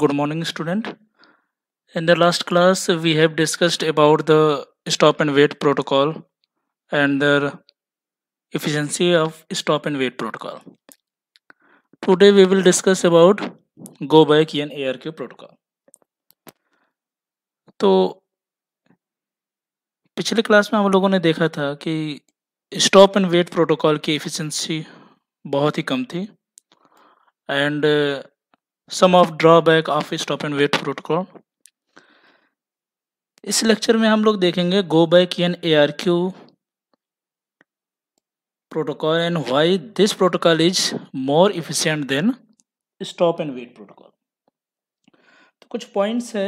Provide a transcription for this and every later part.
good morning student in the last class we have discussed about the stop and wait protocol and the efficiency of stop and wait protocol today we will discuss about go back in arq protocol तो पिछले class में हम लोगों ने देखा था कि stop and wait protocol की एफिशिएंसी बहुत ही कम थी and uh, some of drawback of stop and wait protocol इस लेक्चर में हम लोग देखेंगे go back N A R Q protocol and why this protocol is more efficient than stop and wait protocol तो कुछ पॉइंट्स है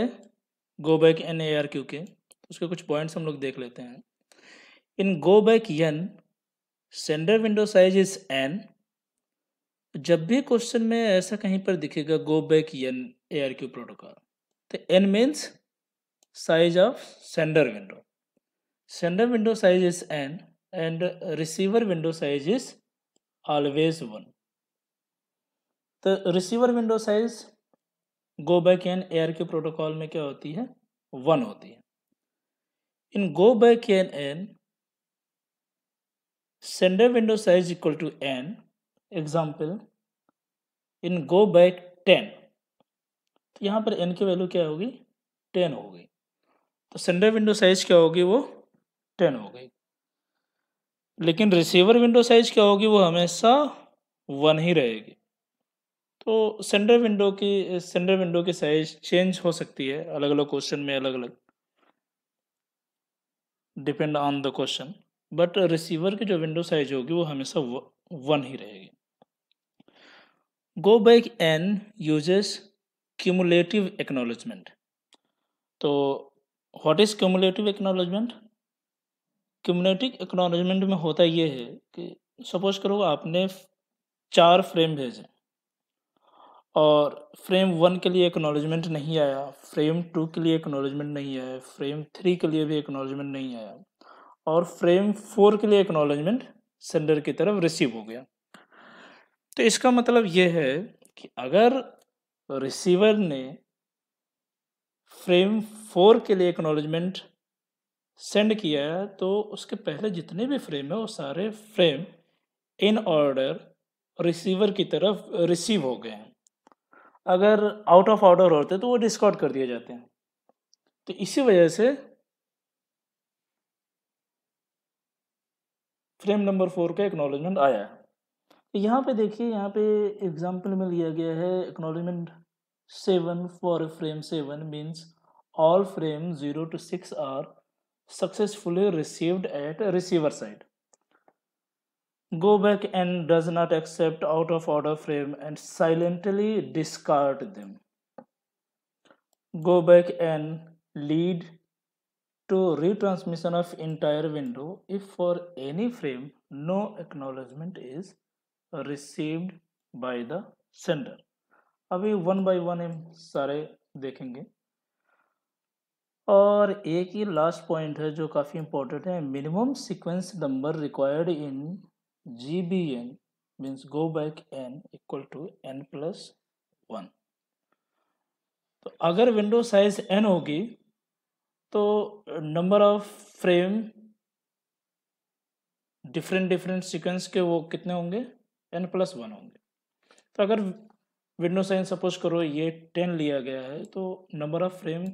go back N A R Q के उसके कुछ पॉइंट्स हम लोग देख लेते हैं in go back N sender window size is N जब भी क्वेश्चन में ऐसा कहीं पर दिखेगा go back N A R Q protocol तो N means size of sender window sender window size is N and receiver window size is always one तो receiver window size go back N A R Q protocol में क्या होती है one होती है in go back N N sender window size equal to an example in go back ten तो यहाँ पर एन की वैल्यू क्या होगी टेन गई तो सेंडर विंडो साइज क्या होगी वो टेन हो गई लेकिन रिसीवर विंडो साइज क्या होगी वो हमेशा वन ही रहेगी तो सेंडर विंडो की सेंडर विंडो की साइज चेंज हो सकती है अलग अलग क्वेश्चन में अलग अलग depend on the question but receiver की जो विंडो साइज होगी वो हमेशा वन ही रहेगी go back N uses cumulative acknowledgement तो what is cumulative acknowledgement cumulative acknowledgement में होता ये है कि सपोज करो आपने चार फ्रेम भेजे और फ्रेम वन के लिए एक्नॉलेजमेंट नहीं आया फ्रेम टू के लिए एक्नॉलेजमेंट नहीं आया फ्रेम थ्री के लिए भी एक्नॉलेजमेंट नहीं आया और फ्रेम फोर के लिए एक्नॉलेजमेंट सेंडर की तरफ रिसीव हो गया तो इसका मतलब यह है कि अगर रिसीवर ने फ्रेम फोर के लिए एक्नॉलेजमेंट सेंड किया है तो उसके पहले जितने भी फ्रेम है वो सारे फ्रेम इन ऑर्डर रिसीवर की तरफ रिसीव हो गए हैं अगर आउट ऑफ ऑर्डर होते तो वो डिस्काउट कर दिए जाते हैं तो इसी वजह से फ्रेम नंबर फोर का एक्नॉलेजमेंट आया है यहाँ पे देखिए यहाँ पे एग्जाम्पल में लिया गया है acknowledgement seven for frame seven means all frame zero to six are successfully received at receiver side go back N does not accept out of order frame and silently discard them go back N lead to retransmission of entire window if for any frame no acknowledgement is received by the sender अभी one by one हम सारे देखेंगे और एक ही last point है जो काफ़ी important है minimum sequence number required in G B N means go back N equal to N plus one तो अगर विंडो साइज एन होगी तो number of frame different different sequence के वो कितने होंगे एन प्लस वन होंगे तो अगर विंडो साइन सपोज करो ये टेन लिया गया है तो number of frame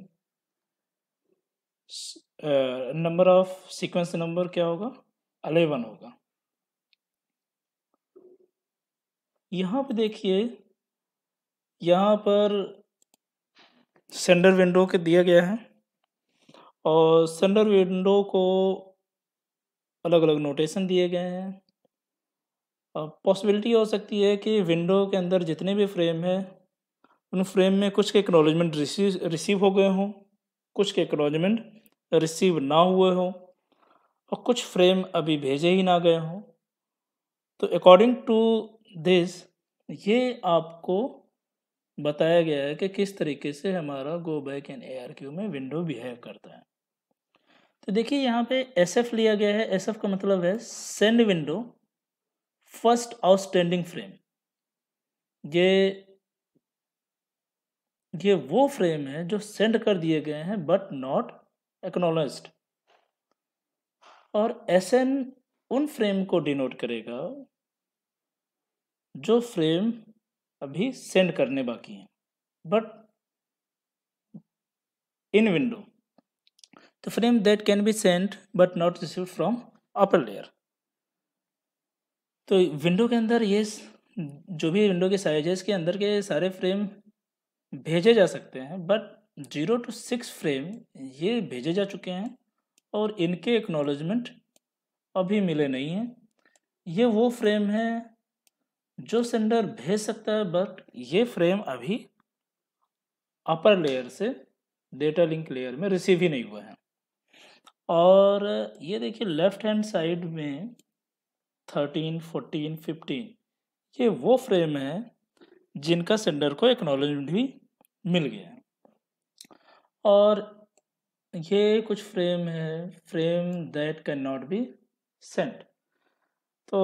number of sequence number क्या होगा अलेवन होगा यहाँ पे देखिए यहाँ पर सेंडर विंडो के दिया गया है और सेंडर विंडो को अलग अलग नोटेशन दिए गए हैं पॉसिबिलिटी हो सकती है कि विंडो के अंदर जितने भी फ्रेम हैं उन फ्रेम में कुछ के एक्नोलॉजमेंट रिसीव रिसीव हो गए हों कुछ के एक्नोलॉजमेंट रिसीव ना हुए हों और कुछ फ्रेम अभी भेजे ही ना गए हों तो अकॉर्डिंग टू दिस ये आपको बताया गया है कि किस तरीके से हमारा गो बैक एंड ए में विंडो बिहेव करता है तो देखिए यहाँ पे एस एफ लिया गया है एस एफ का मतलब है send window first outstanding frame ये ये वो फ्रेम है जो सेंड कर दिए गए हैं बट नॉट एक्नोलॉज्ड और एस एन उन फ्रेम को डिनोट करेगा जो फ्रेम अभी सेंड करने बाकी हैं but in window the frame that can be send but not receive from upper layer तो विंडो के अंदर ये जो भी विंडो के साइजेस के अंदर के सारे फ्रेम भेजे जा सकते हैं but zero to six frame ये भेजे जा चुके हैं और इनके एक्नोलॉजमेंट अभी मिले नहीं हैं ये वो फ्रेम है जो सेंडर भेज सकता है बट ये फ्रेम अभी अपर लेयर से डेटा लिंक लेयर में रिसीव ही नहीं हुआ है और ये देखिए लेफ्ट हैंड साइड में थर्टीन फोर्टीन फिफ्टीन ये वो फ्रेम है जिनका सेंडर को एक्नोलेंट भी मिल गया और ये कुछ फ्रेम है frame that can not be sent तो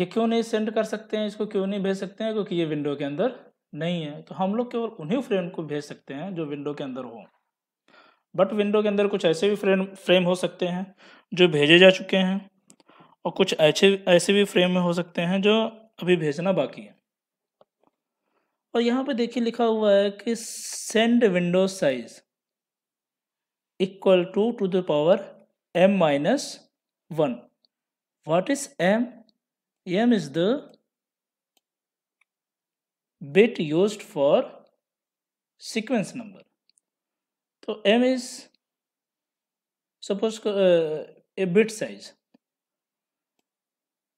ये क्यों नहीं सेंड कर सकते हैं इसको क्यों नहीं भेज सकते हैं क्योंकि ये विंडो के अंदर नहीं है तो हम लोग केवल उन्हीं फ्रेम को भेज सकते हैं जो विंडो के अंदर हो बट विंडो के अंदर कुछ ऐसे भी फ्रेम फ्रेम हो सकते हैं जो भेजे जा चुके हैं और कुछ ऐसे ऐसे भी फ्रेम में हो सकते हैं जो अभी भेजना बाकी है और यहाँ पे देखिए लिखा हुआ है कि send window size equal to two the power M minus one what is M M is the bit use for sequence number तो M is suppose a bit size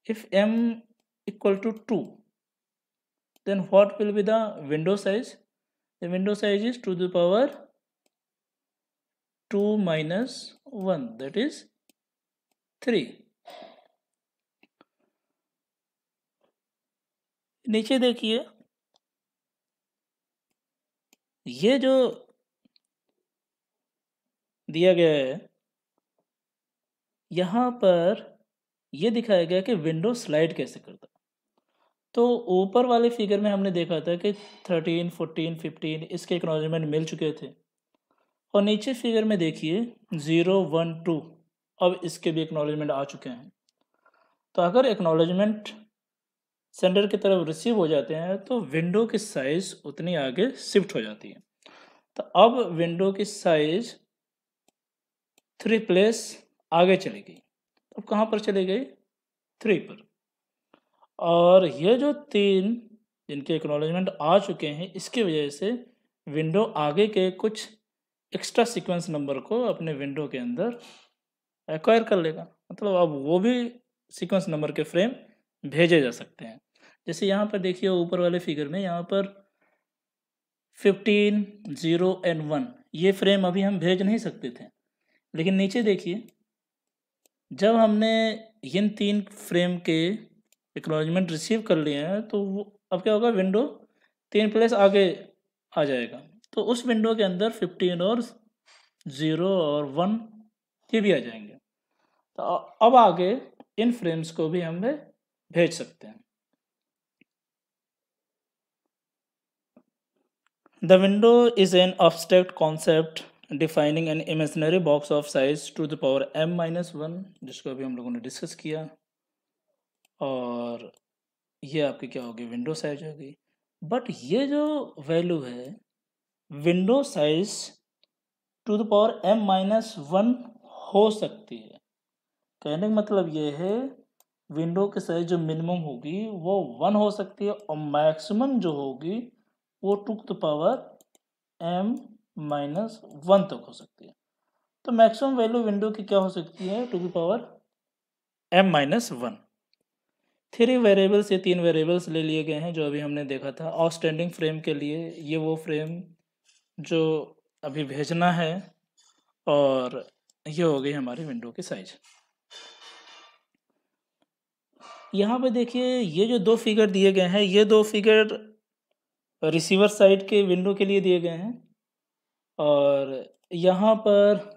if m equal to 2 then what will be the window size the window size is 2 to the power 2 minus 1 that is 3 नीचे देखिए ये जो दिया गया है यहाँ पर ये दिखाया गया कि विंडो स्लाइड कैसे करता तो ऊपर वाले फिगर में हमने देखा था कि थर्टीन फोर्टीन फिफ्टीन इसके एक्नोलॉजमेंट मिल चुके थे और नीचे फिगर में देखिए ज़ीरो वन टू अब इसके भी एक्नोलॉजमेंट आ चुके हैं तो अगर एक्नोलॉजमेंट सेंडर की तरफ रिसीव हो जाते हैं तो विंडो की साइज़ उतनी आगे शिफ्ट हो जाती है तो अब विंडो की साइज़ थ्री प्लेस आगे चली गई अब कहाँ पर चले गए थ्री पर और ये जो तीन जिनके एक्नॉलेजमेंट आ चुके हैं इसकी वजह से विंडो आगे के कुछ एक्स्ट्रा सीक्वेंस नंबर को अपने विंडो के अंदर एक्वायर कर लेगा मतलब अब वो भी सीक्वेंस नंबर के फ्रेम भेजे जा सकते हैं जैसे यहाँ पर देखिए ऊपर वाले फिगर में यहाँ पर फिफ्टीन ज़ीरो एंड वन ये फ्रेम अभी हम भेज नहीं सकते थे लेकिन नीचे देखिए जब हमने इन तीन फ्रेम के एक्नोलॉजमेंट रिसीव कर लिए हैं तो वो अब क्या होगा विंडो तीन प्लेस आगे आ जाएगा तो उस विंडो के अंदर फिफ्टीन और ज़ीरो और वन ये भी आ जाएंगे तो अब आगे इन फ्रेम्स को भी हमें भेज सकते हैं the window is an abstract concept defining an imaginary box of size two the power M minus one जिसको अभी हम लोगों ने डिस्कस किया और ये आपकी क्या होगी विंडो साइज होगी बट ये जो वैल्यू है window size two the power M minus one हो सकती है कहने का मतलब ये है विंडो की साइज जो मिनिमम होगी वो वन हो सकती है और मैक्सिमम जो होगी वो two the power M minus one तक हो सकती है तो मैक्सिमम वैल्यू विंडो की क्या हो सकती है टू की power M minus one three variables ये तीन वेरिएबल्स ले लिए गए हैं जो अभी हमने देखा था आउटस्टैंडिंग फ्रेम के लिए ये वो फ्रेम जो अभी भेजना है और ये हो गई हमारी विंडो की साइज यहाँ पे देखिए ये जो दो फिगर दिए गए हैं ये दो फिगर रिसीवर साइड के विंडो के लिए दिए गए हैं और यहाँ पर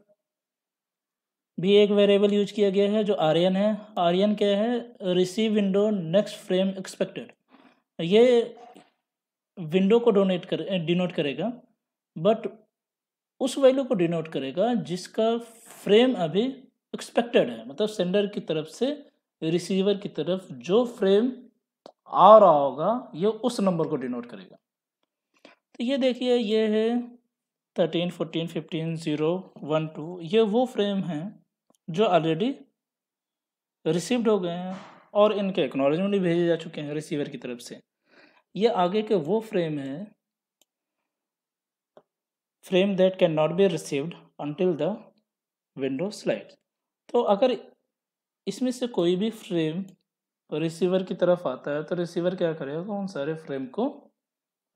भी एक वेरिएबल यूज किया गया है जो आर्यन है आर्यन क्या है receive window next frame expected ये विंडो को डोनेट कर डिनोट करेगा बट उस वैल्यू को डिनोट करेगा जिसका फ्रेम अभी एक्सपेक्टेड है मतलब सेंडर की तरफ से रिसीवर की तरफ जो फ्रेम आ रहा होगा ये उस नंबर को डिनोट करेगा तो ये देखिए ये है thirteen fourteen fifteen zero one two ये वो फ्रेम हैं जो ऑलरेडी रिसीव्ड हो गए हैं और इनके एक्नॉलेजमेंट भी भेजे जा चुके हैं रिसीवर की तरफ से ये आगे के वो फ्रेम हैं frame that can not be received until the window slide तो अगर इसमें से कोई भी फ्रेम रिसीवर की तरफ आता है तो रिसीवर क्या करेगा उन सारे फ्रेम को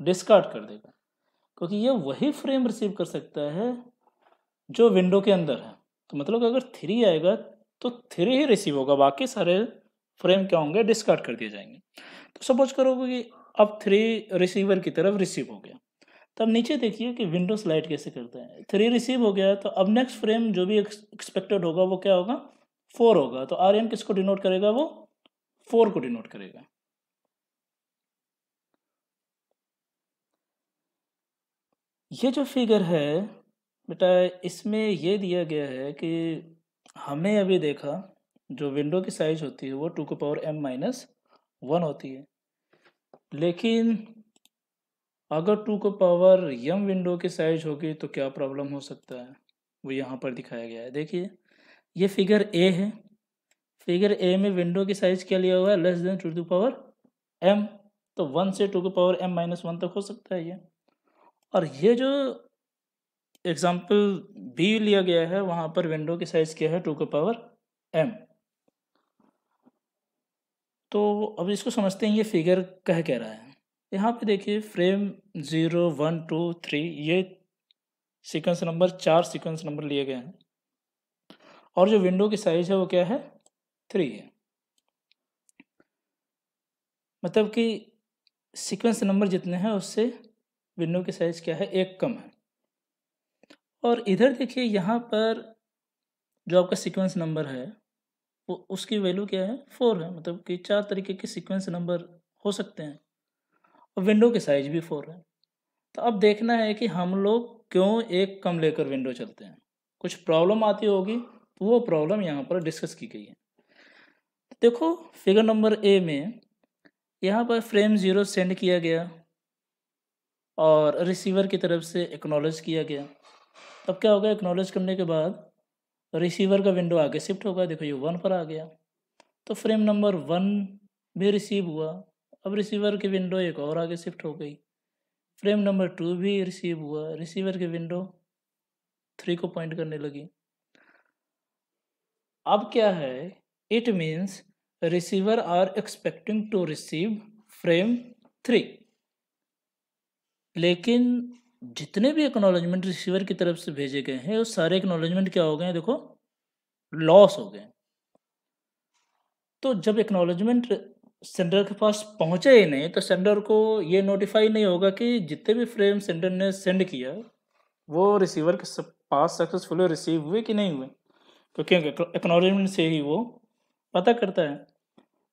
डिस्कार्ड कर देगा क्योंकि ये वही फ्रेम रिसीव कर सकता है जो विंडो के अंदर है तो मतलब अगर थ्री आएगा तो थ्री ही रिसीव होगा बाकी सारे फ्रेम क्या होंगे डिस्कार्ड कर दिए जाएंगे तो सपोज करोगे कि अब थ्री रिसीवर की तरफ रिसीव हो गया तब नीचे देखिए कि विंडो स्लाइड कैसे करता है थ्री रिसीव हो गया तो अब नेक्स्ट फ्रेम तो जो भी एक्सपेक्टेड होगा वो क्या होगा फोर होगा तो आर एम किसको डिनोट करेगा वो फोर को डिनोट करेगा ये जो फिगर है बेटा इसमें ये दिया गया है कि हमने अभी देखा जो विंडो की साइज होती है वो टू को पावर एम माइनस वन होती है लेकिन अगर टू को पावर यम विंडो की साइज होगी तो क्या प्रॉब्लम हो सकता है वो यहाँ पर दिखाया गया है देखिए ये फिगर ए है फिगर ए में विंडो की साइज क्या लिया हुआ है less than two two power M तो वन से टू को पावर एम माइनस वन तक हो सकता है ये और ये जो एग्जाम्पल बी लिया गया है वहां पर विंडो की साइज क्या है टू का पावर एम तो अब इसको समझते हैं ये फिगर कह कह रहा है यहाँ पे देखिए frame zero one two three ये सीक्वेंस नंबर चार सीक्वेंस नंबर लिए गए हैं और जो विंडो की साइज है वो क्या है थ्री है मतलब कि सीक्वेंस नंबर जितने हैं उससे विंडो की साइज़ क्या है एक कम है और इधर देखिए यहाँ पर जो आपका सीक्वेंस नंबर है वो उसकी वैल्यू क्या है फोर है मतलब कि चार तरीके के सीक्वेंस नंबर हो सकते हैं और विंडो की साइज़ भी फोर है तो अब देखना है कि हम लोग क्यों एक कम लेकर विंडो चलते हैं कुछ प्रॉब्लम आती होगी तो वो प्रॉब्लम यहाँ पर डिस्कस की गई है देखो फिगर नंबर ए में यहाँ पर फ्रेम ज़ीरो सेंड किया गया और रिसीवर की तरफ से एक्नॉलेज किया गया अब क्या होगा एक्नॉलेज करने के बाद रिसीवर का विंडो आगे शिफ्ट होगा देखो ये वन पर आ गया तो फ्रेम नंबर वन भी रिसीव हुआ अब रिसीवर की विंडो एक और आगे शिफ्ट हो गई फ्रेम नंबर टू भी रिसीव हुआ रिसीवर की विंडो थ्री को पॉइंट करने लगी अब क्या है it means receiver are expecting to receive frame three लेकिन जितने भी एक्नोलॉजमेंट रिसीवर की तरफ से भेजे गए हैं वो सारे एक्नोलॉजमेंट क्या हो गए हैं देखो लॉस हो गए तो जब एक्नोलॉजमेंट सेंडर के पास पहुंचे ही नहीं तो सेंडर को ये नोटिफाई नहीं होगा कि जितने भी फ्रेम सेंडर ने सेंड किया वो रिसीवर के पास सक्सेसफुली रिसीव हुए कि नहीं हुए क्योंकि एक्नोलॉजमेंट से ही वो पता करता है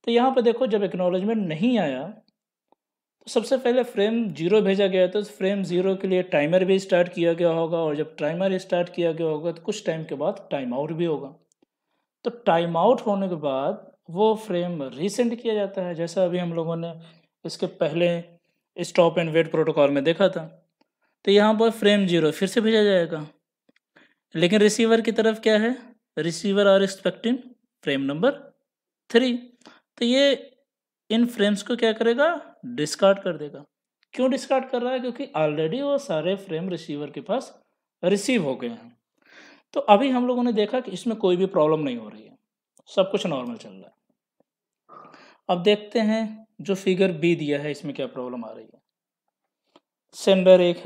तो यहाँ पर देखो जब एक्नोलॉजमेंट नहीं आया तो सबसे पहले फ्रेम जीरो भेजा गया तो फ्रेम जीरो के लिए टाइमर भी स्टार्ट किया गया होगा और जब टाइमर स्टार्ट किया गया होगा तो कुछ टाइम के बाद टाइम आउट भी होगा तो टाइम आउट होने के बाद वो फ्रेम रीसेंट किया जाता है जैसा अभी हम लोगों ने इसके पहले स्टॉप एंड वेट प्रोटोकॉल में देखा था तो यहाँ पर फ्रेम जीरो फिर से भेजा जाएगा लेकिन रिसीवर की तरफ क्या है receiver are expecting frame number three तो ये इन फ्रेम्स को क्या करेगा डिस्कार्ड कर देगा क्यों डिस्कार्ड कर रहा है क्योंकि ऑलरेडी वो सारे फ्रेम रिसीवर के पास रिसीव हो गए हैं तो अभी हम लोगों ने देखा कि इसमें कोई भी प्रॉब्लम नहीं हो रही है सब कुछ नॉर्मल चल रहा है अब देखते हैं जो फिगर बी दिया है इसमें क्या प्रॉब्लम आ रही है सेंडर एक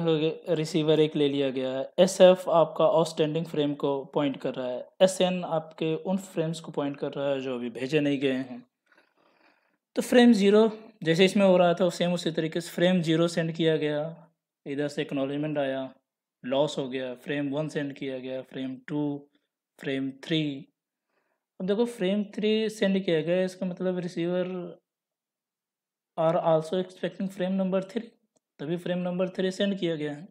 रिसीवर एक ले लिया गया है एस एफ आपका आउटस्टैंडिंग फ्रेम को पॉइंट कर रहा है एस एन आपके उन फ्रेम्स को पॉइंट कर रहा है जो अभी भेजे नहीं गए हैं तो फ्रेम ज़ीरो जैसे इसमें हो रहा था सेम उसी तरीके से फ्रेम जीरो सेंड किया गया इधर से एक्नोलिजमेंट आया लॉस हो गया फ्रेम वन सेंड किया गया फ्रेम टू फ्रेम थ्री अब देखो फ्रेम थ्री सेंड किया गया इसका मतलब receiver are also expecting frame number three तभी फ्रेम नंबर थ्री सेंड किया गया है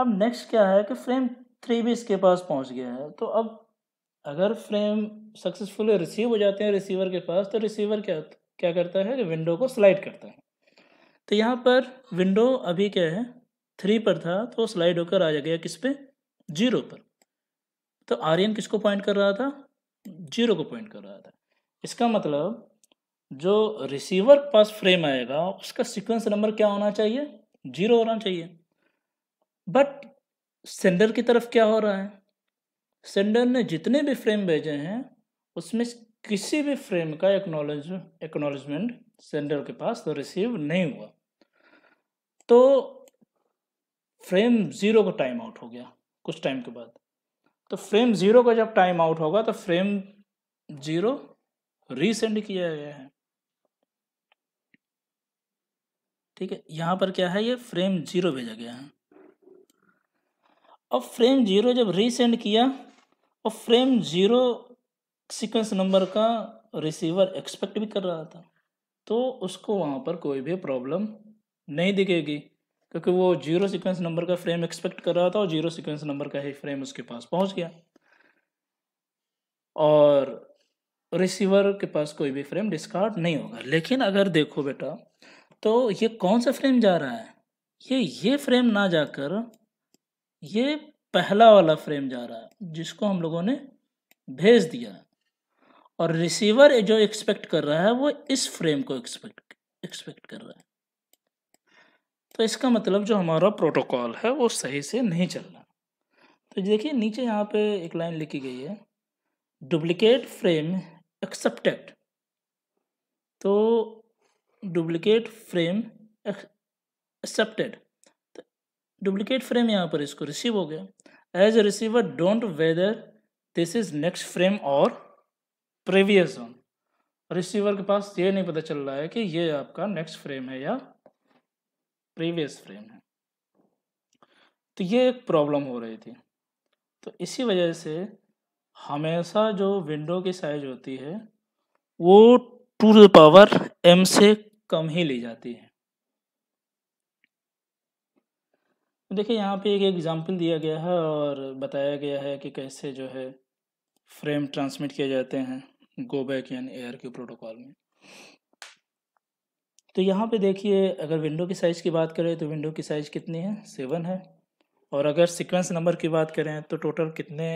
अब नेक्स्ट क्या है कि फ्रेम थ्री भी इसके पास पहुंच गया है तो अब अगर फ्रेम सक्सेसफुली रिसीव हो जाते हैं रिसीवर के पास तो रिसीवर क्या क्या करता है विंडो को स्लाइड करता है तो यहाँ पर विंडो अभी क्या है थ्री पर था तो स्लाइड होकर आ गया किस पे जीरो पर तो आर्यन किसको पॉइंट कर रहा था जीरो को पॉइंट कर रहा था इसका मतलब जो रिसीवर पास फ्रेम आएगा उसका सीक्वेंस नंबर क्या होना चाहिए जीरो होना चाहिए बट सेंडर की तरफ क्या हो रहा है सेंडर ने जितने भी फ्रेम भेजे हैं उसमें किसी भी फ्रेम का एक्नोलेज एक्नोलेजमेंट सेंडर के पास रिसीव तो नहीं हुआ तो फ्रेम ज़ीरो का टाइम आउट हो गया कुछ टाइम के बाद तो फ्रेम ज़ीरो का जब टाइम आउट होगा तो फ्रेम ज़ीरो रीसेंड किया गया है ठीक है यहाँ पर क्या है ये फ्रेम ज़ीरो भेजा गया है अब फ्रेम ज़ीरो जब रीसेंड किया और फ्रेम जीरो सीक्वेंस नंबर का रिसीवर एक्सपेक्ट भी कर रहा था तो उसको वहाँ पर कोई भी प्रॉब्लम नहीं दिखेगी क्योंकि वो जीरो सीक्वेंस नंबर का फ्रेम एक्सपेक्ट कर रहा था और जीरो सीक्वेंस नंबर का ही फ्रेम उसके पास पहुँच गया और रिसीवर के पास कोई भी फ्रेम डिस्कार्ड नहीं होगा लेकिन अगर देखो बेटा तो ये कौन सा फ्रेम जा रहा है ये ये फ्रेम ना जाकर ये पहला वाला फ्रेम जा रहा है जिसको हम लोगों ने भेज दिया और रिसीवर जो एक्सपेक्ट कर रहा है वो इस फ्रेम को एक्सपेक्ट एक्सपेक्ट कर रहा है तो इसका मतलब जो हमारा प्रोटोकॉल है वो सही से नहीं चल रहा तो देखिए नीचे यहाँ पे एक लाइन लिखी गई है डुप्लिकेट फ्रेम एक्सेप्टेड तो duplicate frame accepted duplicate frame यहाँ पर इसको रिसीव हो गया as a receiver don't whether this is next frame और प्रीवियस ऑन रिसीवर के पास ये नहीं पता चल रहा है कि ये आपका नेक्स्ट फ्रेम है या प्रीवियस फ्रेम है तो ये एक प्रॉब्लम हो रही थी तो इसी वजह से हमेशा जो विंडो की साइज होती है वो टू द पावर एम से कम ही ली जाती है देखिए यहाँ पे एक एग्जांपल दिया गया है और बताया गया है कि कैसे जो है फ्रेम ट्रांसमिट किए जाते हैं गो बैक एन एयर के प्रोटोकॉल में तो यहाँ पे देखिए अगर विंडो की साइज़ की बात करें तो विंडो की साइज़ कितनी है सेवन है और अगर सीक्वेंस नंबर की बात करें तो टोटल कितने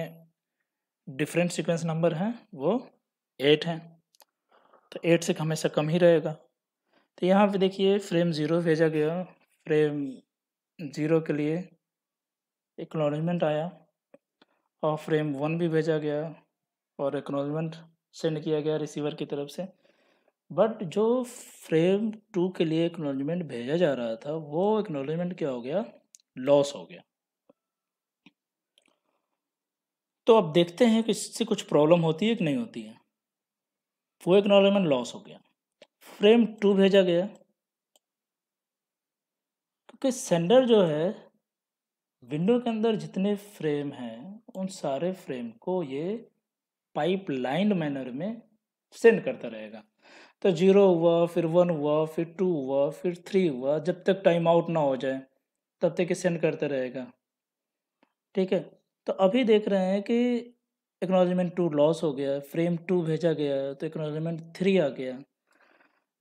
डिफरेंट सीक्वेंस नंबर हैं वो एट हैं तो एट से हमेशा कम ही रहेगा तो यहाँ पे देखिए फ्रेम ज़ीरो भेजा गया फ्रेम ज़ीरो के लिए एक्नोलिजमेंट आया और फ्रेम वन भी भेजा गया और एक्नोलिजमेंट सेंड किया गया रिसीवर की तरफ से बट जो फ्रेम टू के लिए एक्नोलिजमेंट भेजा जा रहा था वो एक्नोलिजमेंट क्या हो गया लॉस हो गया तो अब देखते हैं कि इससे कुछ प्रॉब्लम होती है कि नहीं होती है वो एक्नोलिजमेंट लॉस हो गया फ्रेम टू भेजा गया कि सेंडर जो है विंडो के अंदर जितने फ्रेम हैं उन सारे फ्रेम को ये पाइप लाइन मैनर में सेंड करता रहेगा तो जीरो हुआ फिर वन हुआ फिर टू हुआ फिर थ्री हुआ जब तक टाइम आउट ना हो जाए तब तक ये सेंड करता रहेगा ठीक है तो अभी देख रहे हैं कि एक्नोलॉजमेंट टू लॉस हो गया फ्रेम टू भेजा गया तो एक्नोलॉजमेंट थ्री आ गया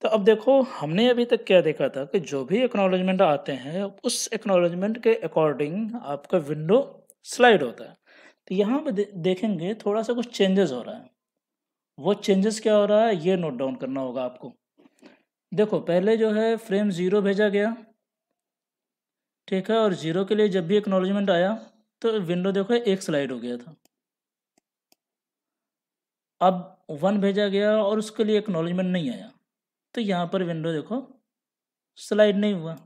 तो अब देखो हमने अभी तक क्या देखा था कि जो भी एक्नोलॉजमेंट आते हैं उस एक्नोलॉजमेंट के अकॉर्डिंग आपका विंडो स्लाइड होता है तो यहाँ पे देखेंगे थोड़ा सा कुछ चेंजेस हो रहा है वो चेंजेस क्या हो रहा है ये नोट डाउन करना होगा आपको देखो पहले जो है फ्रेम ज़ीरो भेजा गया ठीक है और ज़ीरो के लिए जब भी एक्नोलॉजमेंट आया तो विंडो देखो एक स्लाइड हो गया था अब वन भेजा गया और उसके लिए एक्नोलॉजमेंट नहीं आया तो यहाँ पर विंडो देखो स्लाइड नहीं हुआ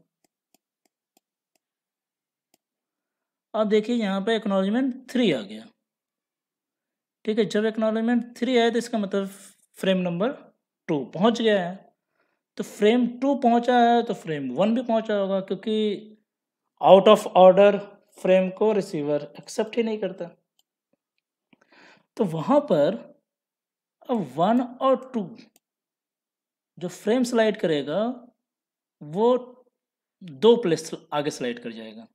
अब देखिए यहाँ पर एक्नोलॉजमेंट थ्री आ गया ठीक है जब एक्नोलॉजमेंट थ्री आया तो इसका मतलब फ्रेम नंबर टू पहुँच गया है तो फ्रेम टू पहुँचा है तो फ्रेम वन भी पहुँचा होगा क्योंकि आउट ऑफ ऑर्डर फ्रेम को रिसीवर एक्सेप्ट ही नहीं करता तो वहाँ पर अब वन और टू जो फ्रेम स्लाइड करेगा वो दो प्लेस आगे स्लाइड कर जाएगा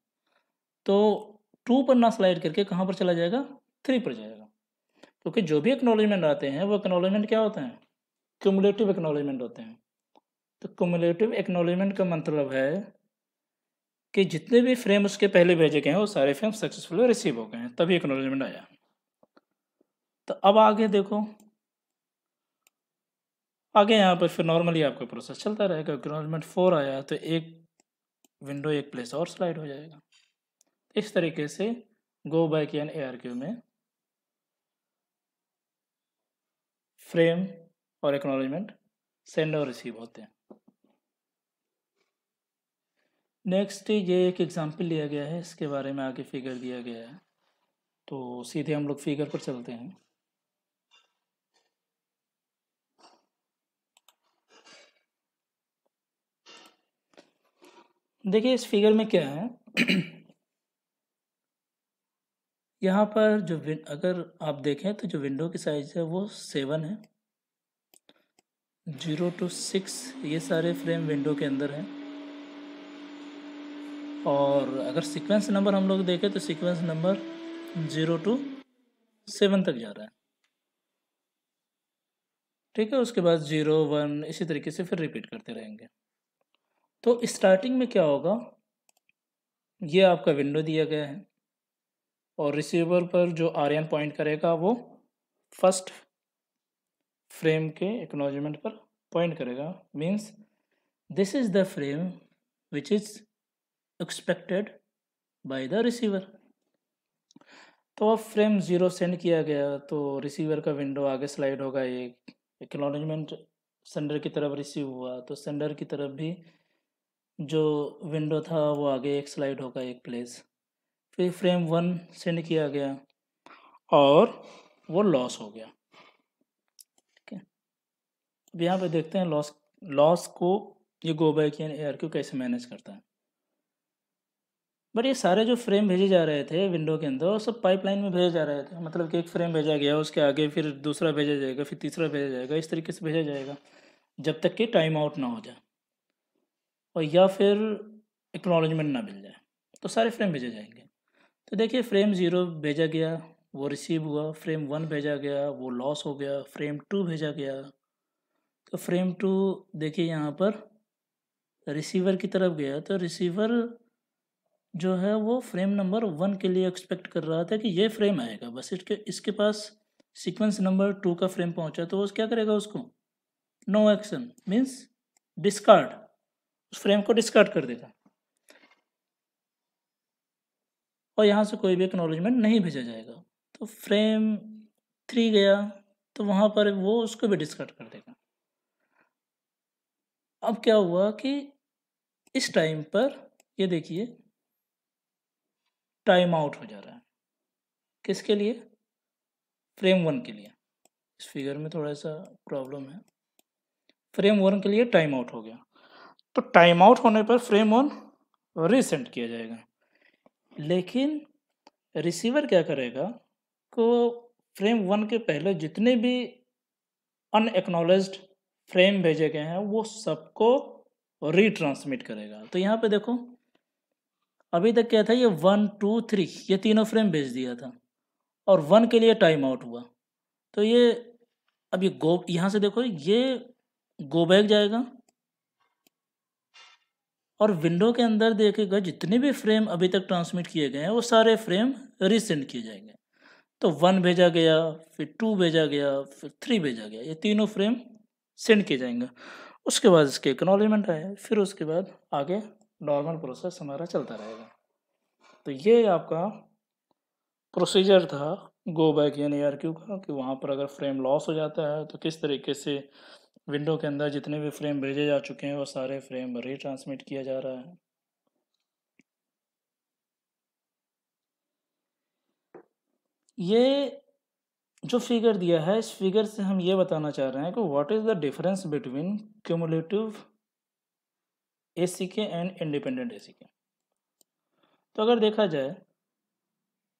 तो टू पर ना स्लाइड करके कहाँ पर चला जाएगा थ्री पर जाएगा क्योंकि तो जो भी एक्नोलॉजमेंट आते हैं वो एक्नोलॉजमेंट क्या होते हैं क्यूमुलेटिव एक्नोलेजमेंट होते हैं तो क्यूमुलेटिव एक्नोलॉजमेंट का मतलब है कि जितने भी फ्रेम उसके पहले भेजे गए हैं वो सारे फ्रेम सक्सेसफुली रिसीव हो गए हैं तभी एक्नोलेजमेंट आया तो अब आगे देखो आगे यहाँ पर फिर नॉर्मली आपका प्रोसेस चलता रहेगा एक्नोलमेंट फोर आया तो एक विंडो एक प्लेस और स्लाइड हो जाएगा इस तरीके से गो बैक एन ए में फ्रेम और एक्नोलॉजमेंट सेंड और रिसीव होते हैं नेक्स्ट ये एक एग्जांपल लिया गया है इसके बारे में आगे फिगर दिया गया है तो सीधे हम लोग फिगर पर चलते हैं देखिए इस फिगर में क्या है यहाँ पर जो अगर आप देखें तो जो विंडो की साइज है वो सेवन है जीरो टू सिक्स ये सारे फ्रेम विंडो के अंदर हैं और अगर सीक्वेंस नंबर हम लोग देखें तो sequence number zero to seven तक जा रहा है ठीक है उसके बाद जीरो वन इसी तरीके से फिर रिपीट करते रहेंगे तो स्टार्टिंग में क्या होगा ये आपका विंडो दिया गया है और रिसीवर पर जो आर्यन पॉइंट करेगा वो फर्स्ट फ्रेम के एक्नोलॉजमेंट पर पॉइंट करेगा means this is the frame which is expected by the receiver तो अब फ्रेम ज़ीरो सेंड किया गया तो रिसीवर का विंडो आगे स्लाइड होगा एक एक्नोलॉजमेंट सेंडर की तरफ रिसीव हुआ तो सेंडर की तरफ भी जो विंडो था वो आगे एक स्लाइड होगा एक प्लेस फिर फ्रेम वन सेंड किया गया और वो लॉस हो गया ठीक है अब यहाँ पे देखते हैं लॉस लॉस को ये go back N A R Q कैसे मैनेज करता है बट ये सारे जो फ्रेम भेजे जा रहे थे विंडो के अंदर वो सब पाइपलाइन में भेजे जा रहे थे मतलब कि एक फ्रेम भेजा गया उसके आगे फिर दूसरा भेजा जाएगा फिर तीसरा भेजा जाएगा इस तरीके से भेजा जाएगा जब तक कि टाइम आउट ना हो जाए और या फिर एक्नोलॉजमेंट ना मिल जाए तो सारे फ्रेम भेजे जाएंगे तो देखिए फ्रेम ज़ीरो भेजा गया वो रिसीव हुआ फ्रेम वन भेजा गया वो लॉस हो गया फ्रेम टू भेजा गया तो फ्रेम टू देखिए यहाँ पर रिसीवर की तरफ गया तो रिसीवर जो है वो फ्रेम नंबर वन के लिए एक्सपेक्ट कर रहा था कि ये फ्रेम आएगा बस इसके इसके पास सीक्वेंस नंबर टू का फ्रेम पहुंचा तो वो क्या करेगा उसको नो एक्शन मीन्स डिस्कार्ड उस फ्रेम को डिस्कार्ड कर देगा और यहाँ से कोई भी एक्नोलॉजमेंट नहीं भेजा जाएगा तो फ्रेम थ्री गया तो वहाँ पर वो उसको भी डिस्कार्ड कर देगा अब क्या हुआ कि इस टाइम पर ये देखिए टाइम आउट हो जा रहा है किसके लिए फ्रेम वन के लिए इस फिगर में थोड़ा सा प्रॉब्लम है फ्रेम वन के लिए टाइम आउट हो गया तो टाइम आउट होने पर फ्रेम वन रीसेंट किया जाएगा लेकिन रिसीवर क्या करेगा को फ्रेम वन के पहले जितने भी अनएक्नोलेज फ्रेम भेजे गए हैं वो सबको रीट्रांसमिट करेगा तो यहाँ पे देखो अभी तक क्या था ये वन टू थ्री ये तीनों फ्रेम भेज दिया था और वन के लिए टाइम आउट हुआ तो ये अब ये गो यहाँ से देखो ये गो बैक जाएगा और विंडो के अंदर देखेगा जितने भी फ्रेम अभी तक ट्रांसमिट किए गए हैं वो सारे फ्रेम रिसेंड किए जाएंगे तो वन भेजा गया फिर टू भेजा गया फिर थ्री भेजा गया ये तीनों फ्रेम सेंड किए जाएंगे उसके बाद इसके एक्नॉलेजमेंट आए फिर उसके बाद आगे नॉर्मल प्रोसेस हमारा चलता रहेगा तो ये आपका प्रोसीजर था गो बैक यानी ए आर क्यू का कि वहाँ पर अगर फ्रेम लॉस हो जाता है तो किस तरीके से विंडो के अंदर जितने भी फ्रेम भेजे जा चुके हैं वो सारे फ्रेम रिट्रांसमिट किया जा रहा है ये जो फिगर दिया है इस फिगर से हम ये बताना चाह रहे हैं कि what is the difference between cumulative A C K and independent A C के तो अगर देखा जाए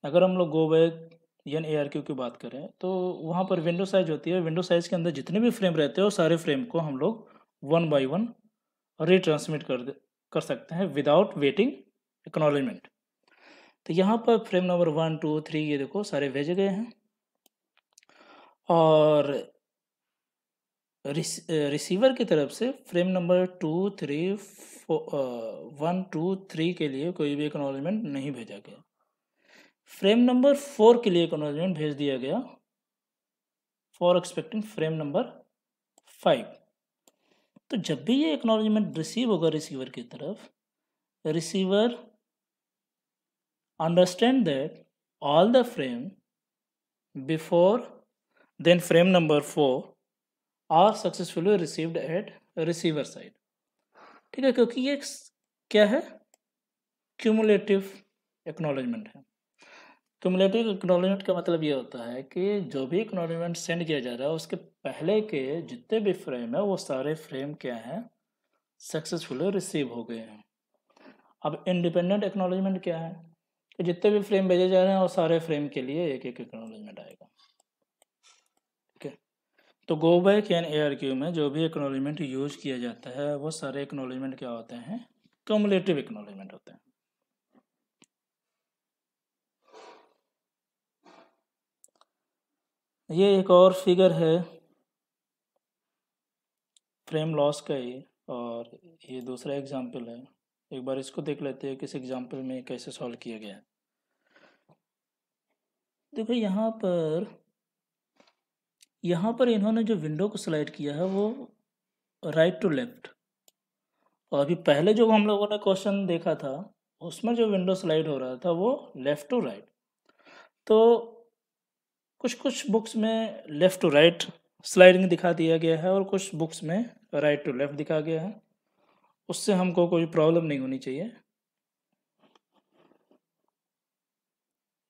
अगर हम लोग गो बैक यन ए की बात करें तो वहाँ पर विंडो साइज होती है विंडो साइज के अंदर जितने भी फ्रेम रहते हैं वो सारे फ्रेम को हम लोग वन बाई वन रिट्रांसमिट कर कर सकते हैं विदाउट वेटिंग एक्नोलिजमेंट तो यहाँ पर frame number one two three ये देखो सारे भेजे गए हैं और रिसीवर की तरफ से frame number two three one two three के लिए कोई भी एक्नॉलेजमेंट नहीं भेजा गया फ्रेम नंबर फोर के लिए कन्वर्जमेंट भेज दिया गया for expecting frame number five तो जब भी ये एक्नॉलेजमेंट रिसीव होगा रिसीवर की तरफ receiver understand that all the frame before then frame number four are successfully received at receiver side ठीक है क्योंकि ये क्या है क्यूमुलेटिव एक्नॉलेजमेंट है क्यूमलेटिव इक्नोलिजमेंट का मतलब ये होता है कि जो भी इक्नोलिजमेंट सेंड किया जा रहा है उसके पहले के जितने भी फ्रेम है वो सारे फ्रेम क्या हैं सक्सेसफुली रिसीव हो गए हैं अब इंडिपेंडेंट एक्नोलिजमेंट क्या है कि जितने भी फ्रेम भेजे जा रहे हैं वो सारे फ्रेम के लिए एक एक एक्नॉलेजमेंट आएगा ठीक है तो go back N A R Q में जो भी एक्नोलिजमेंट यूज किया जाता है वो सारे एक्नॉलेजमेंट क्या होते हैं कम्युलेटिव एक्नॉलेजमेंट होते हैं ये एक और फिगर है फ्रेम लॉस का ये और ये दूसरा एग्जाम्पल है एक बार इसको देख लेते हैं किस एग्जाम्पल में कैसे सॉल्व किया गया है देखो यहाँ पर यहाँ पर इन्होंने जो विंडो को स्लाइड किया है वो राइट टू लेफ्ट और अभी पहले जो हम लोगों ने क्वेश्चन देखा था उसमें जो विंडो स्लाइड हो रहा था वो लेफ्ट टू राइट तो कुछ कुछ बुक्स में लेफ़्ट टू राइट स्लाइडिंग दिखा दिया गया है और कुछ बुक्स में राइट टू लेफ़्ट दिखा गया है उससे हमको कोई प्रॉब्लम नहीं होनी चाहिए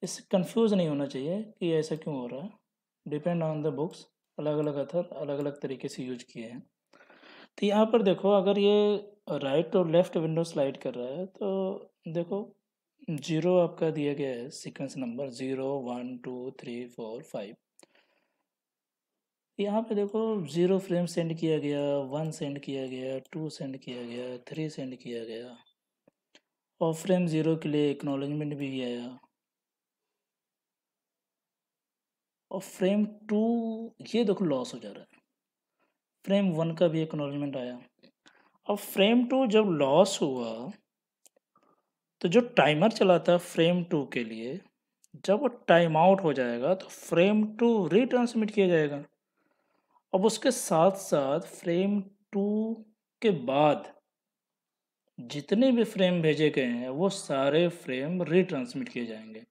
इससे कंफ्यूज नहीं होना चाहिए कि ऐसा क्यों हो रहा है डिपेंड ऑन द बुक्स अलग अलग अथर अलग अलग तरीके से यूज किए हैं तो यहाँ पर देखो अगर ये राइट और लेफ़्ट विंडो स्लाइड कर रहा है तो देखो जीरो आपका दिया गया है sequence number zero one two three four five यहाँ पे देखो जीरो फ्रेम सेंड किया गया वन सेंड किया गया टू सेंड किया गया थ्री सेंड किया गया और फ्रेम ज़ीरो के लिए एक्नॉलेजमेंट भी गया और फ्रेम टू ये देखो लॉस हो जा रहा है फ्रेम वन का भी एक्नॉलेजमेंट आया और फ्रेम टू जब लॉस हुआ तो जो टाइमर चलाता है फ्रेम टू के लिए जब वो टाइम आउट हो जाएगा तो फ्रेम टू रिट्रांसमिट किया जाएगा अब उसके साथ साथ फ्रेम टू के बाद जितने भी फ्रेम भेजे गए हैं वो सारे फ्रेम रिट्रांसमिट किए जाएंगे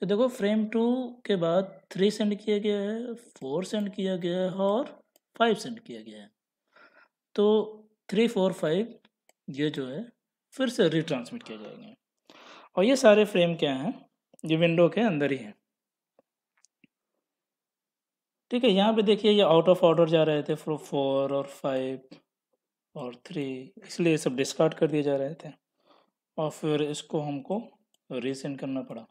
तो देखो फ्रेम टू के बाद थ्री सेंड किया गया है फोर सेंड किया गया है और फाइव सेंड किया गया है तो थ्री फोर फाइव ये जो है फिर से रिट्रांसमिट किए जाएंगे और ये सारे फ्रेम क्या हैं ये विंडो के अंदर ही हैं ठीक है यहाँ पे देखिए ये आउट ऑफ ऑर्डर जा रहे थे फोर और फाइव और थ्री इसलिए सब डिस्कार्ड कर दिए जा रहे थे और फिर इसको हमको रीसेंड करना पड़ा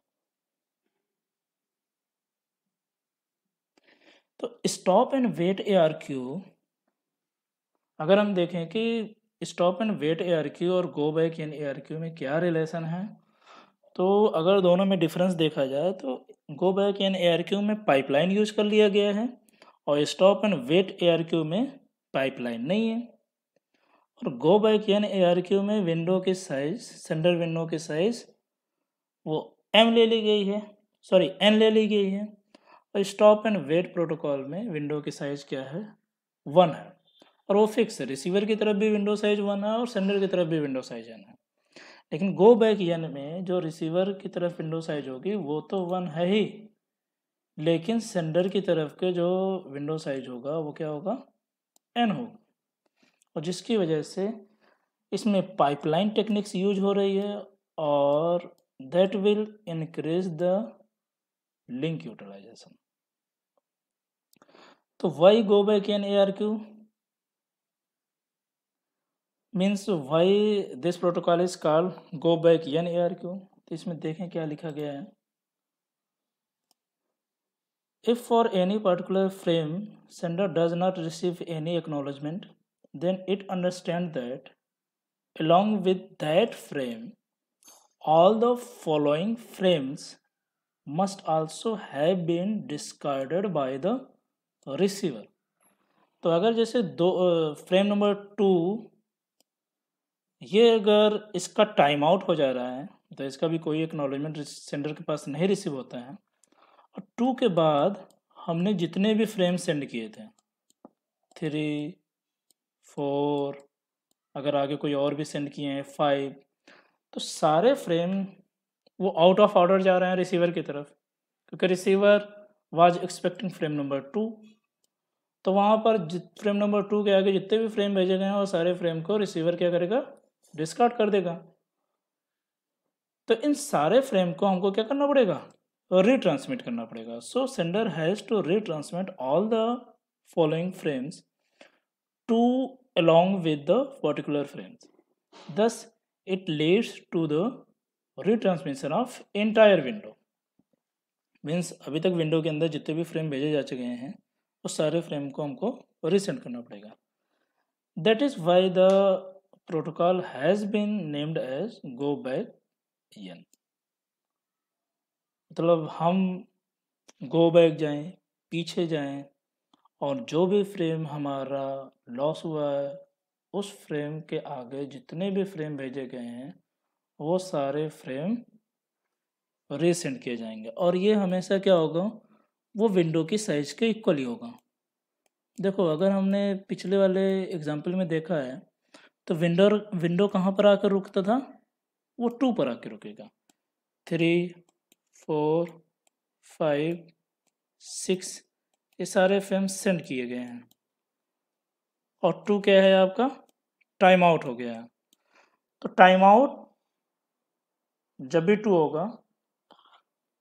तो stop and wait A R Q अगर हम देखें कि stop and wait R Q और go back N R Q में क्या रिलेशन है तो अगर दोनों में डिफरेंस देखा जाए तो go back N R Q में पाइपलाइन यूज कर लिया गया है और stop and wait R Q में पाइपलाइन नहीं है और go back N R Q में विंडो के साइज सेंडर विंडो के साइज वो एम ले ली गई है सॉरी एन ले ली गई है और स्टॉप एंड वेट प्रोटोकॉल में विंडो की साइज क्या है वन है और वो फिक्स है रिसीवर की तरफ भी विंडो साइज वन है और सेंडर की तरफ भी विंडो साइज एन है लेकिन गो बैक एन में जो रिसीवर की तरफ विंडो साइज होगी वो तो वन है ही लेकिन सेंडर की तरफ के जो विंडो साइज होगा वो क्या होगा एन होगा और जिसकी वजह से इसमें पाइपलाइन टेक्निक्स यूज हो रही है और that will increase the link utilization तो why go back N A R Q means why this protocol is call go back N A Q तो इसमें देखें क्या लिखा गया है if for any particular frame sender does not receive any acknowledgement then it understand that along with that frame all the following frames must also have been discarded by the receiver तो अगर जैसे दो frame number to ये अगर इसका time out हो जा रहा है तो इसका भी कोई एक्नोलेजमेंट सेंडर के पास नहीं रिसीव होता है और टू के बाद हमने जितने भी फ्रेम सेंड किए थे थ्री फोर अगर आगे कोई और भी सेंड किए हैं फाइव तो सारे फ्रेम वो आउट ऑफ ऑर्डर जा रहे हैं रिसीवर की तरफ क्योंकि receiver was expecting frame number two तो वहाँ पर फ्रेम नंबर टू के आगे जितने भी फ्रेम भेजे गए हैं वो सारे फ्रेम को रिसीवर क्या करेगा डिस्कार्ड कर देगा तो इन सारे फ्रेम को हमको क्या करना पड़ेगा रिट्रांसमिट करना पड़ेगा so sender has to retransmit all the following frames too along with the particular frames. Thus it leads to the retransmission of entire window means अभी तक विंडो के अंदर जितने भी फ्रेम भेजे जा चुके हैं उस सारे फ्रेम को हमको रिसेंड करना पड़ेगा that is why the protocol has been named as go back n मतलब हम गो बैक जाएं पीछे जाएं और जो भी फ्रेम हमारा लॉस हुआ है उस फ्रेम के आगे जितने भी फ्रेम भेजे गए हैं वो सारे फ्रेम रीसेंड किए जाएंगे और ये हमेशा क्या होगा वो विंडो की साइज़ के इक्वली होगा देखो अगर हमने पिछले वाले एग्जाम्पल में देखा है तो विंडो विंडो कहाँ पर आकर रुकता था वो टू पर आकर रुकेगा थ्री फोर फाइव सिक्स ये सारे फ्रेम सेंड किए गए हैं और टू क्या है आपका टाइम आउट हो गया है तो टाइम आउट जब भी टू होगा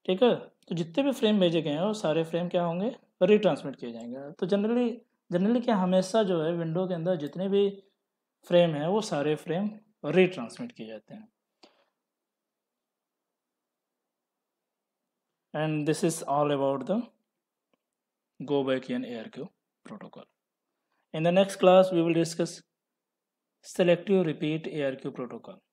ठीक है तो जितने भी फ्रेम भेजे गए हैं वो सारे फ्रेम क्या होंगे रिट्रांसमिट किए जाएंगे तो जनरली जनरली क्या हमेशा जो है विंडो के अंदर जितने भी फ्रेम है वो सारे फ्रेम रिट्रांसमिट किए जाते हैं and this is all about the go back N R Q protocol in the next class we will discuss selective repeat R Q protocol